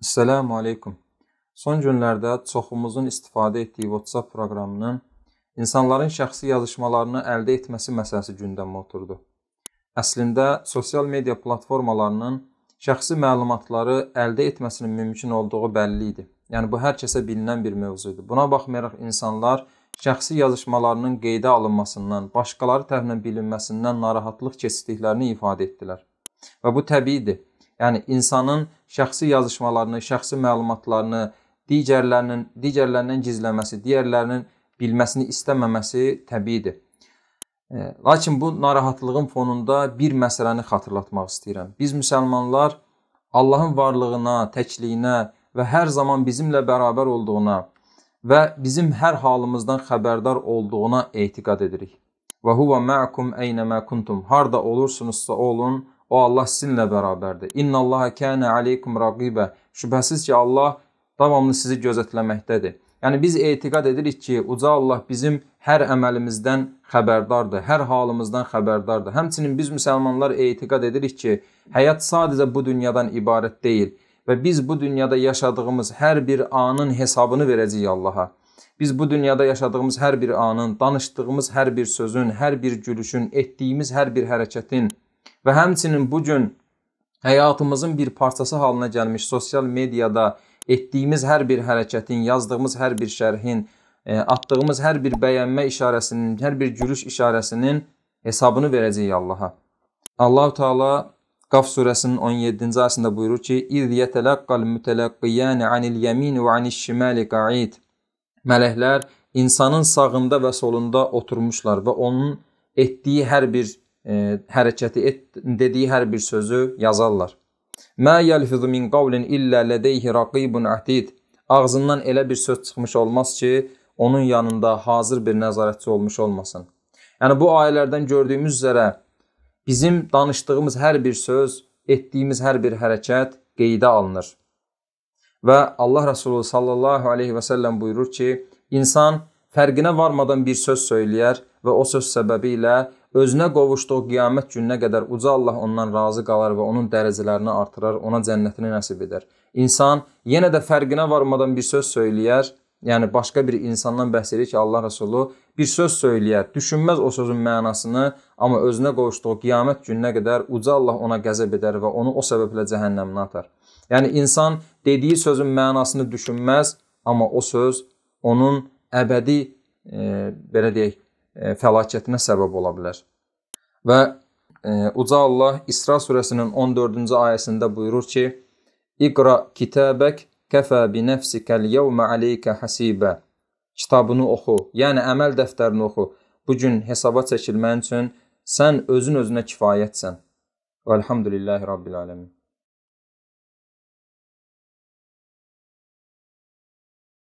Əssəlamu aleykum. Son günlərdə çoxumuzun istifadə etdiyi WhatsApp proqramının insanların şəxsi yazışmalarını əldə etməsi məsələsi gündəmə oturdu. Əslində sosial media platformalarının şəxsi məlumatları əldə etməsinin mümkün olduğu bəlli idi. Yəni bu hər kəsə bilinən bir mövzu idi. Buna baxmayaraq insanlar şəxsi yazışmalarının qeydə alınmasından, başqaları tərəfindən bilinməsindən narahatlıq keçdiklərini ifadə etdilər. Və bu təbiidir. Yəni insanın şəxsi yazışmalarını, şəxsi məlumatlarını digərlərinin digərlərindən gizləməsi, digərlərinin bilməsini istəməməsi təbiidir. E, lakin bu narahatlığın fonunda bir məsələni xatırlatmaq istəyirəm. Biz müsəlmanlar Allahın varlığına, təkliyinə və hər zaman bizimlə bərabər olduğuna və bizim hər halımızdan xəbərdar olduğuna etiqad edirik. Və huwa ma'akum aynama kuntum. Harda olursunuzsa olun, O Allah sizinlə bərabərdir. İnnallaha kana aleykum raqiba. Şübhəsiz ki, Allah davamlı sizi gözətləməkdədir. Yəni biz etiqad edirik ki, uca Allah bizim hər əməlimizdən xəbərdardır, hər halımızdan xəbərdardır. Həmçinin biz müsəlmanlar etiqad edirik ki, həyat sadəcə bu dünyadan ibarət deyil və biz bu dünyada yaşadığımız hər bir anın hesabını verəcəyik Allah'a. Biz bu dünyada yaşadığımız hər bir anın, danışdığımız hər bir sözün, hər bir gülüşün, etdiyimiz hər bir hərəkətin və həmçinin bu gün həyatımızın bir parçası halına gəlmiş sosial mediada etdiyimiz hər bir hərəkətin, yazdığımız hər bir şərhin, e, atdığımız hər bir bəyənmə işarəsinin, hər bir gülüş işarəsinin hesabını verəcəyik Allaha. Allahu Taala Qaf surəsinin 17-ci ayəsində buyurur ki: "İz yetelaqqal mutelaqqiyan anil yamin və anil şimali qa'id." Mələklər insanın sağında və solunda oturmuşlar və onun etdiyi hər bir e, hərəkəti et dediyi hər bir sözü yazarlar. Mə yəlfizu min qavlin illə ladeyhi raqibun atid. Ağzından elə bir söz çıxmış olmaz ki, onun yanında hazır bir nəzarətçi olmuş olmasın. Yəni bu ayələrdən gördüyümüz üzrə bizim danışdığımız hər bir söz, etdiyimiz hər bir hərəkət qeydə alınır. Və Allah Rəsulu sallallahu alayhi və sallam buyurur ki, insan fərqinə varmadan bir söz söyləyər və o söz səbəbi ilə özünə qovuşduğu qiyamət gününə qədər uca Allah ondan razı qalar və onun dərəcələrini artırar, ona cənnətini nəsib edər. İnsan yenə də fərqinə varmadan bir söz söyləyər, yəni başqa bir insandan bəhs edir ki, Allah Rəsulu bir söz söyləyər, düşünməz o sözün mənasını, amma özünə qovuşduğu qiyamət gününə qədər uca Allah ona qəzəb edər və onu o səbəblə cəhənnəmə atar. Yəni insan dediyi sözün mənasını düşünməz, amma o söz onun əbədi e, belə deyək, E, fəlakətinə səbəb ola bilər. Və e, uca Allah İsra surəsinin 14-cü ayəsində buyurur ki: "İqra kitabək kəfə bi nefsikəl yevmə aleykə hasibə." Kitabını oxu, yəni əməl dəftərini oxu. Bu gün hesaba çəkilmənin üçün sən özün özünə kifayətsən. Elhamdülillahi rabbil alamin.